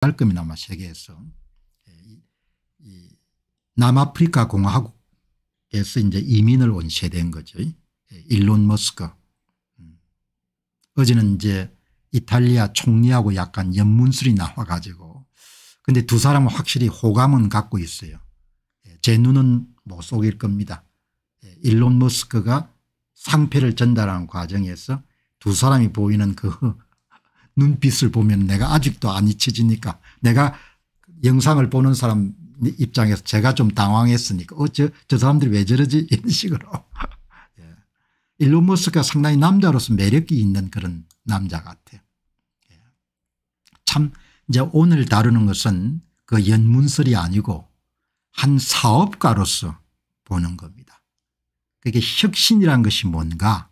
깔끔이나마 세계에서 예, 이 남아프리카 공화국에서 이제 이민을 온 세대인 거죠. 예, 일론 머스크. 음. 어제는 이제 이탈리아 총리하고 약간 연문술이 나와가지고 근데 두 사람은 확실히 호감은 갖고 있어요. 예, 제 눈은 못 속일 겁니다. 일론 머스크가 상패를 전달하는 과정에서 두 사람이 보이는 그 눈빛을 보면 내가 아직도 안 잊혀지니까 내가 영상을 보는 사람 입장에서 제가 좀 당황했으니까 어저 저 사람들이 왜 저러지 이런 식으로 예. 일론 머스크가 상당히 남자로서 매력이 있는 그런 남자 같아요. 예. 참 이제 오늘 다루는 것은 그 연문설이 아니고 한 사업가로서 보는 겁니다. 그게 혁신이란 것이 뭔가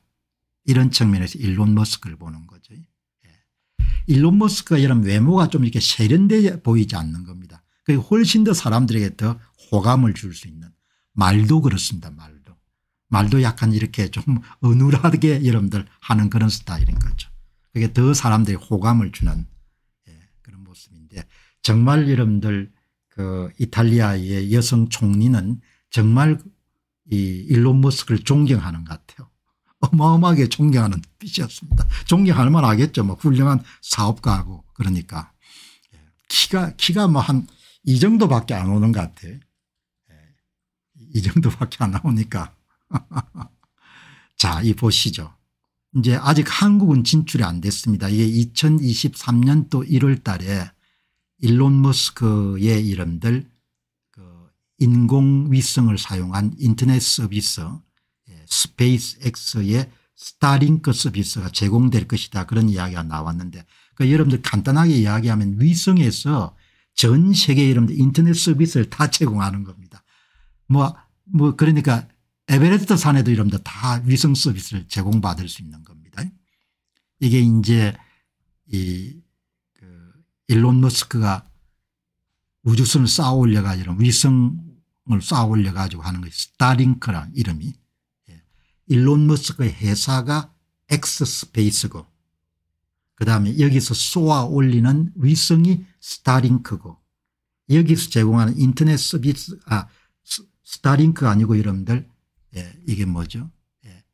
이런 측면에서 일론 머스크를 보는 거죠. 일론 머스크가 이런 외모가 좀 이렇게 세련되어 보이지 않는 겁니다. 그 훨씬 더 사람들에게 더 호감을 줄 수 있는 말도 그렇습니다. 말도. 말도 약간 이렇게 좀 어눌하게 여러분들 하는 그런 스타일인 거죠. 그게 더 사람들이 호감을 주는 예, 그런 모습인데 정말 여러분들 그 이탈리아의 여성 총리는 정말 이 일론 머스크를 존경하는 것 같아요. 어마어마하게 존경하는 빛이었습니다. 존경할 만하겠죠. 뭐 훌륭한 사업가고 그러니까 예. 키가 키가 뭐 한 이 정도밖에 안 오는 것 같아. 예. 이 정도밖에 안 나오니까. 자, 이 보시죠. 이제 아직 한국은 진출이 안 됐습니다. 이게 2023년도 1월 달에 일론 머스크의 이름들 그 인공위성을 사용한 인터넷 서비스 스페이스엑스의 스타링크 서비스가 제공될 것이다 그런 이야기가 나왔는데 그 여러분들 간단하게 이야기하면 위성에서 전 세계 여러분들 인터넷 서비스를 다 제공하는 겁니다. 뭐, 뭐 그러니까 에베레스트 산에도 여러분들 다 위성 서비스를 제공받을 수 있는 겁니다. 이게 이제 이그 일론 머스크가 우주선을 쌓아 올려 가지고 위성을 쌓아 올려 가지고 하는 것이 스타링크라는 이름이 일론 머스크 회사가 엑스스페이스고 그 다음에 여기서 쏘아 올리는 위성이 스타링크고 여기서 제공하는 인터넷 서비스 아 스타링크가 아니고 여러분들 예, 이게 뭐죠 예.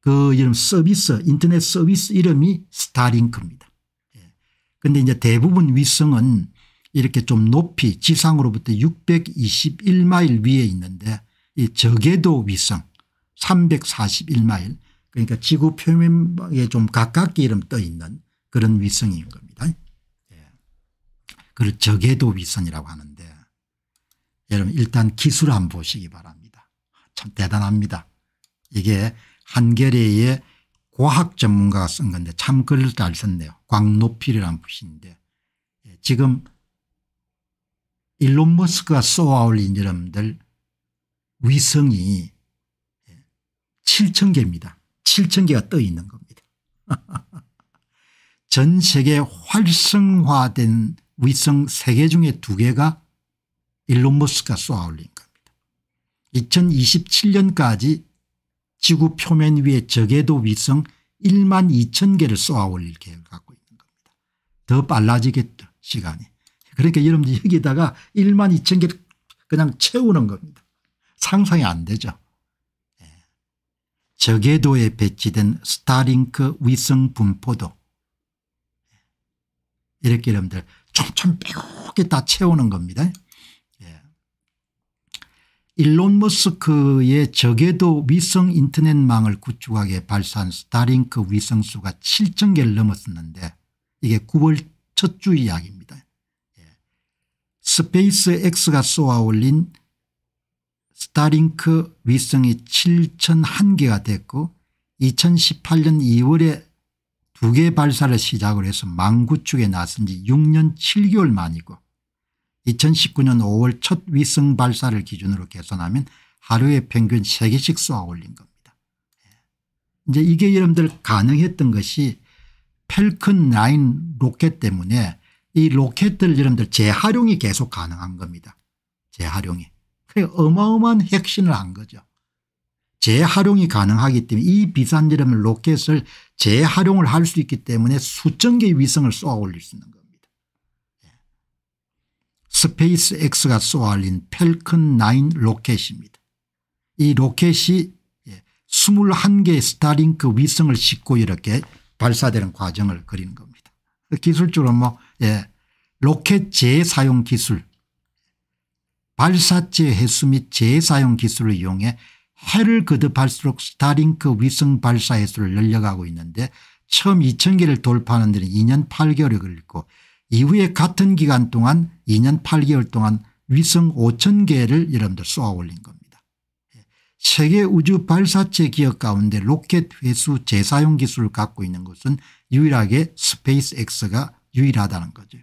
그 이름 서비스 인터넷 서비스 이름이 스타링크입니다 예. 근데 이제 대부분 위성은 이렇게 좀 높이 지상으로부터 621마일 위에 있는데 이 저궤도 위성 341마일 그러니까 지구 표면에 좀 가깝게 이름 떠 있는 그런 위성인 겁니다. 예. 그걸 저궤도 위성이라고 하는데 여러분 일단 기술 한 보시기 바랍니다. 참 대단합니다. 이게 한겨레의 과학 전문가가 쓴 건데 참 글을 잘 썼네요. 광노필이라는 분인데 예. 지금 일론 머스크가 쏘아올린 여러분들 위성이 7천 개입니다. 7천 개가 떠 있는 겁니다. 전 세계 활성화된 위성 3개 중에 2개가 일론 머스크가 쏘아올린 겁니다. 2027년까지 지구 표면 위에 적에도 위성 1만 2천 개를 쏘아올릴 계획을 갖고 있는 겁니다. 더 빨라지겠죠 시간이. 그러니까 여러분들 여기다가 1만 2천 개를 그냥 채우는 겁니다. 상상이 안 되죠. 저궤도에 배치된 스타링크 위성 분포도 이렇게 여러분들 촘촘 빼곡히 다 채우는 겁니다. 예. 일론 머스크의 저궤도 위성 인터넷망을 구축하게 발사한 스타링크 위성 수가 7천 개를 넘었었는데 이게 9월 첫 주 이야기입니다. 예. 스페이스 X가 쏘아올린 스타링크 위성이 7,001개가 됐고 2018년 2월에 두 개 발사를 시작을 해서 망구축에 나선 지 6년 7개월 만이고 2019년 5월 첫 위성 발사를 기준으로 계산하면 하루에 평균 3개씩 쏘아 올린 겁니다. 예. 이제 이게 여러분들 가능했던 것이 펠컨 9 로켓 때문에 이 로켓들 여러분들 재활용이 계속 가능한 겁니다. 재활용이. 어마어마한 혁신을 한 거죠. 재활용이 가능하기 때문에 이 비싼 이름 로켓을 재활용을 할 수 있기 때문에 수천 개의 위성을 쏘아 올릴 수 있는 겁니다. 예. 스페이스 X가 쏘아 올린 펠컨 9 로켓입니다. 이 로켓이 21개의 예, 스타링크 위성을 싣고 이렇게 발사되는 과정을 그리는 겁니다. 기술적으로 뭐 예, 로켓 재사용 기술 발사체 해수및 재사용 기술을 이용해 해를 거듭할수록 스타링크 그 위성 발사 해수를 늘려가고 있는데 처음 2000개를 돌파하는 데는 2년 8개월이 걸렸고 이후에 같은 기간 동안 2년 8개월 동안 위성 5000개를 여러분들 쏘아 올린 겁니다. 예. 세계 우주 발사체 기업 가운데 로켓 회수 재사용 기술을 갖고 있는 것은 유일하게 스페이스X가 유일하다는 거죠.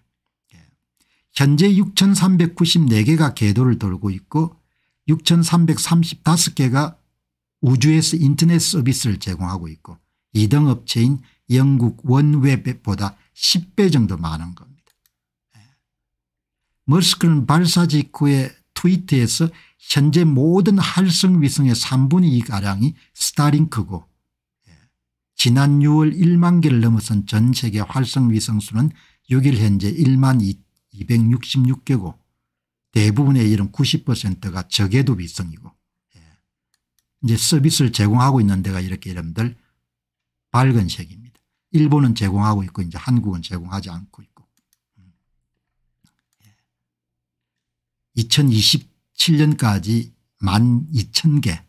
현재 6394개가 궤도를 돌고 있고 6335개가 우주에서 인터넷 서비스를 제공하고 있고 2등 업체인 영국 원웹보다 10배 정도 많은 겁니다. 머스크는 발사 직후에 트위터에서 현재 모든 활성 위성의 3분의 2가량이 스타링크고 예, 지난 6월 1만 개를 넘어선 전 세계 활성 위성 수는 6일 현재 1만 266개국 대부분의 이런 90%가 적외도위성이고 예. 이제 서비스를 제공하고 있는 데가 이렇게 여러분들 밝은 색입니다. 일본은 제공하고 있고 이제 한국은 제공하지 않고 있고 2027년까지 예. 1만 2천 개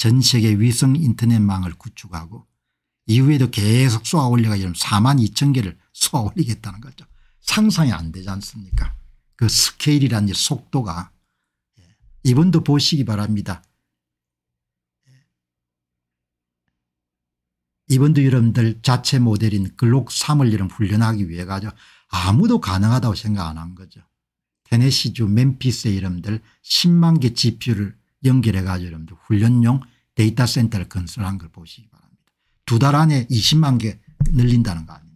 전 세계 위성 인터넷망을 구축하고 이후에도 계속 쏘아 올려가 지금 4만 2천 개를 쏘아 올리겠다는 거죠. 상상이 안 되지 않습니까 그 스케일이라는 속도가 예. 이분도 보시기 바랍니다. 예. 이분도 여러분들 자체 모델인 글록 3을 이런 훈련하기 위해 가지고 아무도 가능하다고 생각 안 한 거죠. 테네시주 멤피스의 이름들 10만 개 GPU를 연결해 가지고 여러분들 훈련용 데이터 센터를 건설한 걸 보시기 바랍니다. 두 달 안에 20만 개 늘린다는 거 아닙니까?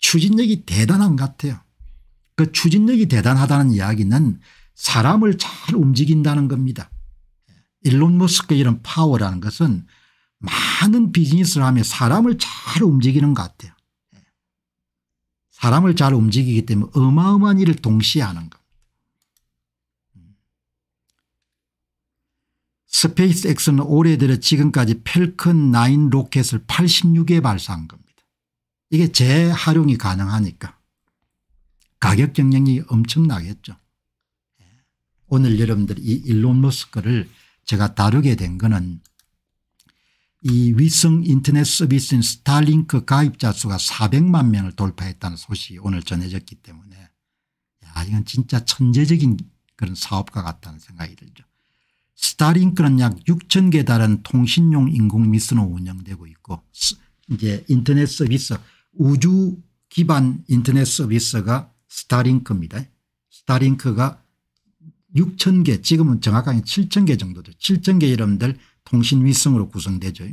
추진력이 대단한 것 같아요. 그 추진력이 대단하다는 이야기는 사람을 잘 움직인다는 겁니다. 일론 머스크 이런 파워라는 것은 많은 비즈니스를 하면 사람을 잘 움직이는 것 같아요. 사람을 잘 움직이기 때문에 어마어마한 일을 동시에 하는 겁니다. 스페이스X는 올해 들어 지금까지 펠컨 9 로켓을 86개 발사한 겁니다. 이게 재활용이 가능하니까 가격 경쟁이 엄청나겠죠. 오늘 여러분들 이 일론 머스크를 제가 다루게 된 거는 이 위성 인터넷 서비스인 스타링크 가입자 수가 400만 명을 돌파했다는 소식이 오늘 전해졌기 때문에 야 이건 진짜 천재적인 그런 사업가 같다는 생각이 들죠. 스타링크는 약 6천 개달하 통신용 인공미스로 운영되고 있고 이제 인터넷 서비스 우주 기반 인터넷 서비스가 스타링크입니다. 스타링크가 6천 개 지금은 정확하게 7천 개 정도죠. 7천 개 이름들 통신위성으로 구성되죠.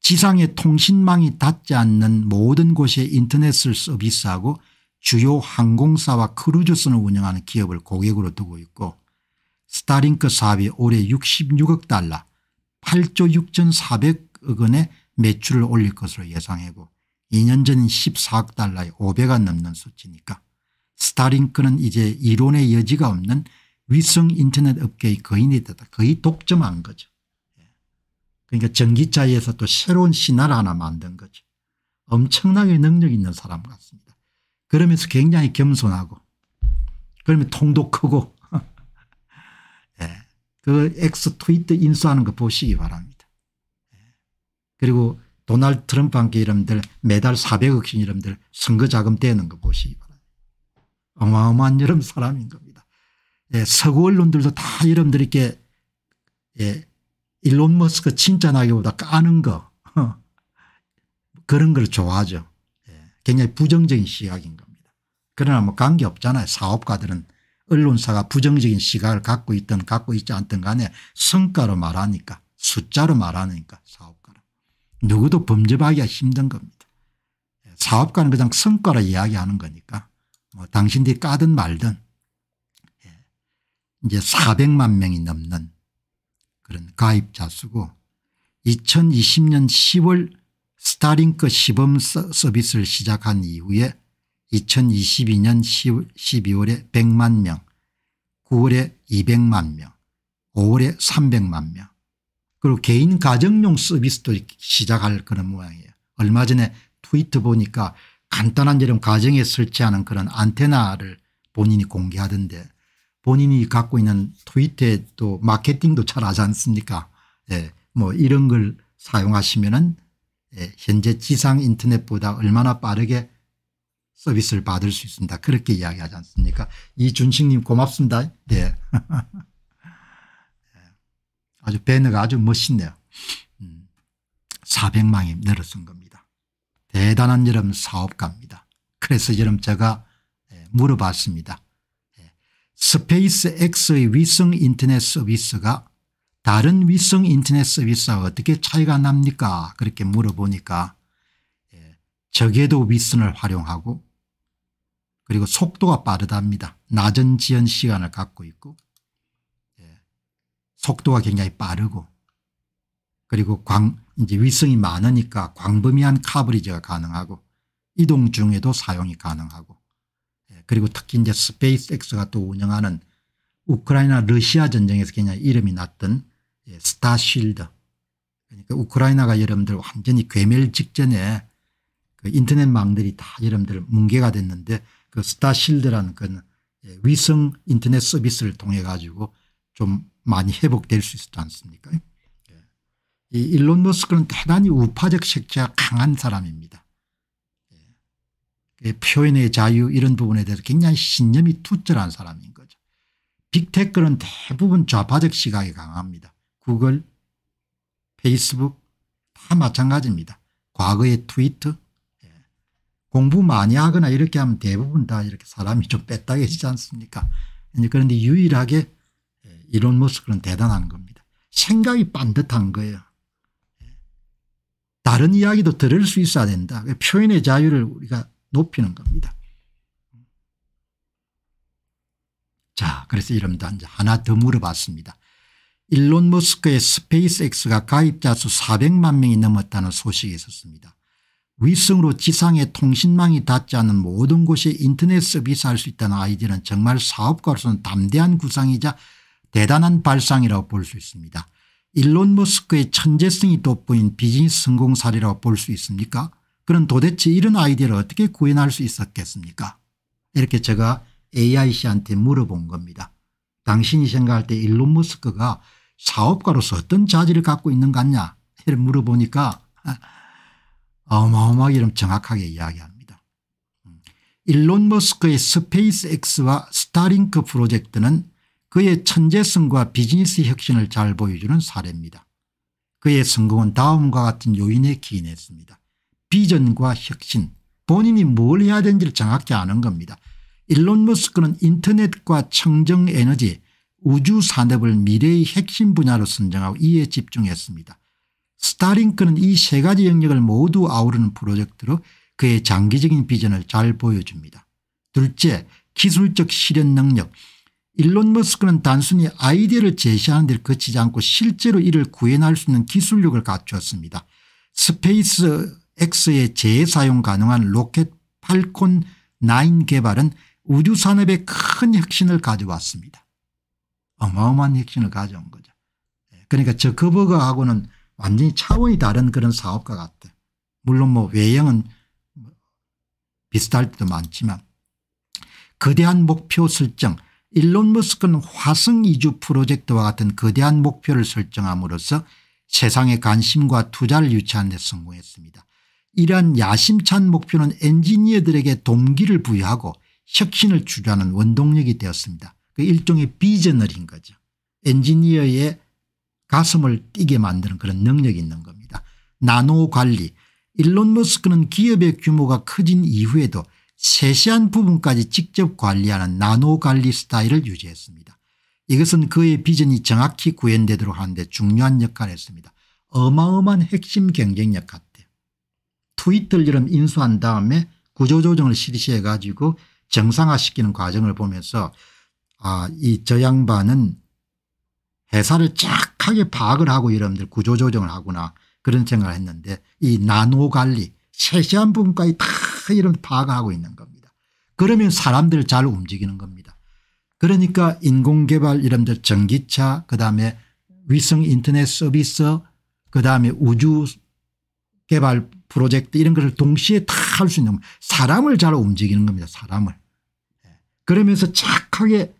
지상의 통신망이 닿지 않는 모든 곳에 인터넷을 서비스하고 주요 항공사와 크루즈선을 운영하는 기업을 고객으로 두고 있고 스타링크 사업이 올해 66억 달러 8조 6 4 0억 원의 매출을 올릴 것으로 예상하고 2년 전인 14억 달러에 5배가 넘는 수치니까 스타링크는 이제 이론의 여지가 없는 위성 인터넷 업계의 거인이 되다 거의 독점한 거죠. 예. 그러니까 전기차에서 또 새로운 신화를 하나 만든 거죠. 엄청나게 능력 있는 사람 같습니다. 그러면서 굉장히 겸손하고 그러면 통도 크고 네. 그 엑스 트위터 인수하는 거 보시기 바랍니다. 네. 그리고 도널드 트럼프 함께 이름들 매달 400억씩 이름들 선거 자금 떼는 거 보시기 바랍니다. 어마어마한 여름 사람인 겁니다. 예, 서구 언론들도 다 이름들 이 예, 일론 머스크 칭찬하기보다 까는 거 그런 걸 좋아하죠. 예, 굉장히 부정적인 시각인 겁니다. 그러나 뭐 관계없잖아요. 사업가들은 언론사가 부정적인 시각을 갖고 있든 갖고 있지 않든 간에 성과로 말하니까 숫자로 말하니까 사업 누구도 범접하기가 힘든 겁니다. 사업가는 그냥 성과를 이야기하는 거니까 뭐 당신들이 까든 말든 예, 이제 400만 명이 넘는 그런 가입자 수고 2020년 10월 스타링크 시범 서비스를 시작한 이후에 2022년 12월에 100만 명, 9월에 200만 명, 5월에 300만 명, 그리고 개인 가정용 서비스도 시작할 그런 모양이에요. 얼마 전에 트위터 보니까 간단한 이런 가정에 설치하는 그런 안테나를 본인이 공개하던데 본인이 갖고 있는 트위터에 도 마케팅도 잘 하지 않습니까 예, 뭐 이런 걸 사용하시면 은 예, 현재 지상 인터넷보다 얼마나 빠르게 서비스를 받을 수 있습니다. 그렇게 이야기하지 않습니까 이준식님 고맙습니다. 네. 아주 배너가 아주 멋있네요. 4 0 0만이 늘어선 겁니다. 대단한 여름 사업가입니다. 그래서 여름 제가 예, 물어봤습니다. 예, 스페이스 X의 위성 인터넷 서비스가 다른 위성 인터넷 서비스와 어떻게 차이가 납니까 그렇게 물어보니까 적궤도 예, 위성을 활용하고 그리고 속도가 빠르답니다. 낮은 지연 시간을 갖고 있고 속도가 굉장히 빠르고 그리고 광 이제 위성이 많으니까 광범위한 카브리지가 가능하고 이동 중에도 사용이 가능하고 예, 그리고 특히 이제 스페이스X가 또 운영하는 우크라이나 러시아 전쟁에서 그냥 이름이 났던 예, 스타실드 그러니까 우크라이나가 여러분들 완전히 괴멸 직전에 그 인터넷망들이 다 여러분들 뭉개가 됐는데 그 스타실드라는 건 예, 위성 인터넷 서비스를 통해 가지고 좀 많이 회복될 수있지 않습니까 예. 이 일론 머스크는 대단히 우파적 색채가 강한 사람입니다. 예. 그 표현의 자유 이런 부분에 대해서 굉장히 신념이 투철한 사람인 거죠. 빅테크는 대부분 좌파적 시각이 강합니다. 구글 페이스북 다 마찬가지입니다. 과거의 트위터 예. 공부 많이 하거나 이렇게 하면 대부분 다 이렇게 사람이 좀 뺐다해지지 않습니까 그런데 유일하게 이런 모습은 대단한 겁니다. 생각이 반듯한 거예요. 다른 이야기도 들을 수 있어야 된다. 표현의 자유를 우리가 높이는 겁니다. 자 그래서 이름도 이제 하나 더 물어봤습니다. 일론 머스크의 스페이스X가 가입자 수 400만 명이 넘었다는 소식이 있었습니다. 위성으로 지상의 통신망이 닿지 않은 모든 곳에 인터넷 서비스할 수 있다는 아이디는 정말 사업가로서는 담대한 구상이자 대단한 발상이라고 볼 수 있습니다. 일론 머스크의 천재성이 돋보인 비즈니스 성공 사례라고 볼 수 있습니까 그럼 도대체 이런 아이디어를 어떻게 구현할 수 있었겠습니까 이렇게 제가 AIC한테 물어본 겁니다. 당신이 생각할 때 일론 머스크가 사업가로서 어떤 자질을 갖고 있는 것 같냐 이를 물어보니까 어마어마하게 이런 정확하게 이야기합니다. 음, 일론 머스크의 스페이스 X와 스타링크 프로젝트는 그의 천재성과 비즈니스 혁신을 잘 보여주는 사례입니다. 그의 성공은 다음과 같은 요인에 기인했습니다. 비전과 혁신 본인이 뭘 해야 되는지를 정확히 아는 겁니다. 일론 머스크는 인터넷과 청정에너지 우주산업을 미래의 핵심 분야로 선정하고 이에 집중했습니다. 스타링크는 이 세 가지 영역을 모두 아우르는 프로젝트로 그의 장기적인 비전을 잘 보여줍니다. 둘째 기술적 실현 능력 일론 머스크는 단순히 아이디어를 제시하는 데를거치지 않고 실제로 이를 구현할 수 있는 기술력을 갖추었습니다. 스페이스 X의 재사용 가능한 로켓 팔콘 9 개발은 우주산업에 큰 혁신을 가져왔습니다. 어마어마한 혁신을 가져온 거죠. 예, 그러니까 저커버그하고는 완전히 차원이 다른 그런 사업가 같아. 요 물론 뭐 외형은 비슷할 때도 많지만 거대한 목표 설정 일론 머스크는 화성 이주 프로젝트와 같은 거대한 목표를 설정함으로써 세상의 관심과 투자를 유치하는 데 성공했습니다. 이러한 야심찬 목표는 엔지니어들에게 동기를 부여하고 혁신을 주도하는 원동력이 되었습니다. 그 일종의 비저널인 거죠. 엔지니어의 가슴을 뛰게 만드는 그런 능력이 있는 겁니다. 나노 관리 일론 머스크는 기업의 규모가 커진 이후에도 세세한 부분까지 직접 관리하는 나노 관리 스타일을 유지했습니다. 이것은 그의 비전이 정확히 구현되도록 하는데 중요한 역할을 했습니다. 어마어마한 핵심 경쟁력 같아요. 트위터를 이름 인수한 다음에 구조조정을 실시해 가지고 정상화시키는 과정을 보면서 아, 이저 양반은 회사를 착하게 파악을 하고 여러분들 구조조정을 하구나 그런 생각을 했는데 이 나노관리 세세한 부분까지 다 이런 파악하고 있는 겁니다. 그러면 사람들 잘 움직이는 겁니다. 그러니까 인공개발 이런들 전기차 그다음에 위성 인터넷 서비스 그다음에 우주 개발 프로젝트 이런 것을 동시에 다 할 수 있는 사람을 잘 움직이는 겁니다. 사람을. 예. 그러면서 착하게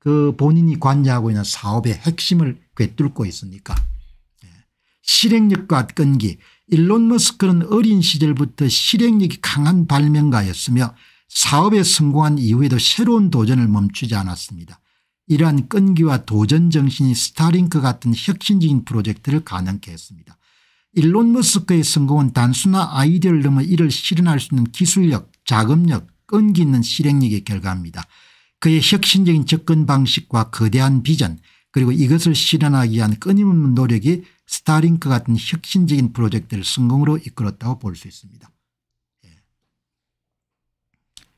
그 본인이 관여하고 있는 사업의 핵심을 꿰뚫고 있으니까 예. 실행력과 끈기 일론 머스크는 어린 시절부터 실행력이 강한 발명가였으며 사업에 성공한 이후에도 새로운 도전을 멈추지 않았습니다. 이러한 끈기와 도전 정신이 스타링크 같은 혁신적인 프로젝트를 가능케 했습니다. 일론 머스크의 성공은 단순한 아이디어를 넘어 이를 실현할 수 있는 기술력 자금력 끈기 있는 실행력의 결과입니다. 그의 혁신적인 접근 방식과 거대한 비전 그리고 이것을 실현하기 위한 끊임없는 노력이 스타링크 같은 혁신적인 프로젝트를 성공으로 이끌었다고 볼 수 있습니다. 예.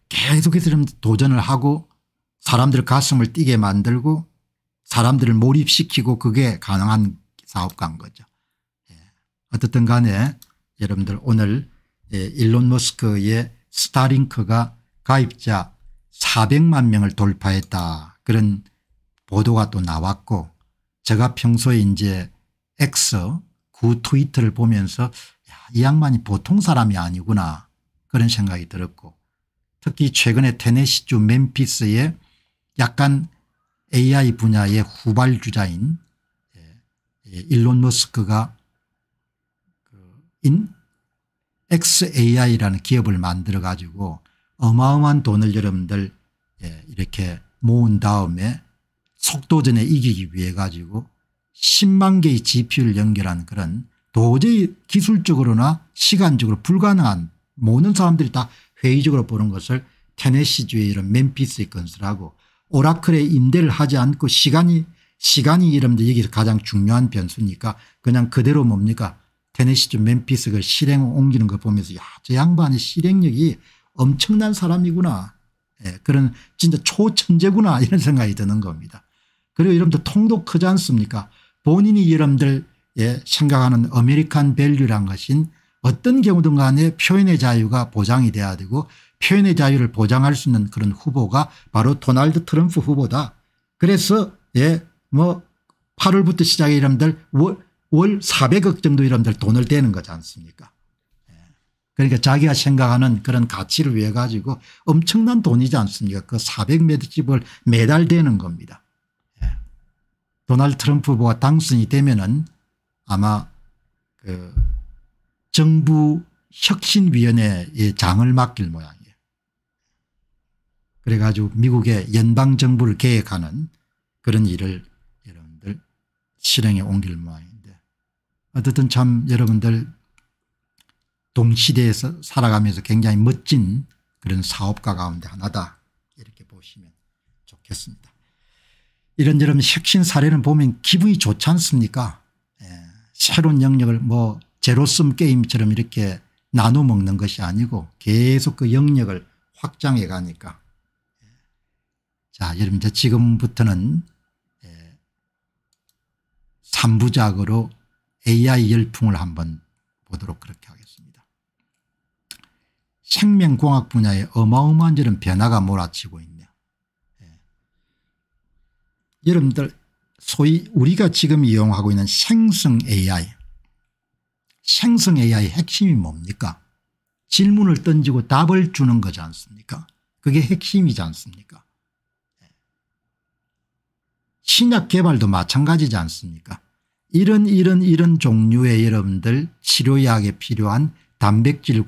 계속해서 도전을 하고 사람들 가슴을 뛰게 만들고 사람들을 몰입시키고 그게 가능한 사업가인 거죠. 예. 어떻든 간에 여러분들 오늘 예, 일론 머스크의 스타링크가 가입자 400만 명을 돌파했다 그런 보도가 또 나왔고 제가 평소에 이제 엑스 그트위터를 보면서 야, 이 양반이 보통 사람이 아니구나 그런 생각이 들었고 특히 최근에 테네시주 멤피스의 약간 AI 분야의 후발주자인 예, 예, 일론 머스크가 인 XAI라는 기업을 만들어 가지고 어마어마한 돈을 여러분들 예, 이렇게 모은 다음에 속도전에 이기기 위해 가지고 10만 개의 GPU를 연결한 그런 도저히 기술적으로나 시간적으로 불가능한 모든 사람들이 다 회의적으로 보는 것을 테네시주의 이런 멤피스의 건설하고 오라클의 임대를 하지 않고 시간이 시간이 이러면 여기서 가장 중요한 변수니까 그냥 그대로 뭡니까 테네시주 멤피스 그 실행 옮기는 거 보면서 야저 양반의 실행력이 엄청난 사람이구나 예, 그런 진짜 초천재구나 이런 생각이 드는 겁니다. 그리고 여러분들 통도 크지 않습니까 본인이 여러분들 생각하는 아메리칸 밸류란 것인 어떤 경우든 간에 표현의 자유가 보장이 돼야 되고 표현의 자유를 보장할 수 있는 그런 후보가 바로 도널드 트럼프 후보다. 그래서 예, 뭐 8월부터 시작해 이름들 월, 월 400억 정도 이름들 돈을 대는 거지 않습니까? 예. 그러니까 자기가 생각하는 그런 가치를 위해 가지고 엄청난 돈이지 않습니까? 그 400몇 집을 매달 대는 겁니다. 도널드 트럼프 후보가 당선이 되면은 아마 그 정부 혁신위원회의 장을 맡길 모양이에요. 그래가지고 미국의 연방정부를 개혁하는 그런 일을 여러분들 실행에 옮길 모양인데 어쨌든 참 여러분들 동시대에서 살아가면서 굉장히 멋진 그런 사업가 가운데 하나다 이렇게 보시면 좋겠습니다. 이런저런 혁신 사례는 보면 기분이 좋지 않습니까 예. 새로운 영역을 뭐 제로섬 게임처럼 이렇게 나눠 먹는 것이 아니고 계속 그 영역을 확장해 가니까 예. 자 여러분 지금부터는 예. 3부작으로 AI 열풍을 한번 보도록 그렇게 하겠습니다. 생명공학 분야에 어마어마한 저런 변화가 몰아치고 있는 여러분들 소위 우리가 지금 이용하고 있는 생성 AI 생성 AI 의 핵심이 뭡니까 질문을 던지고 답을 주는 거지 않습니까 그게 핵심이지 않습니까 신약 개발도 마찬가지지 않습니까 이런 이런 이런 종류의 여러분들 치료약에 필요한 단백질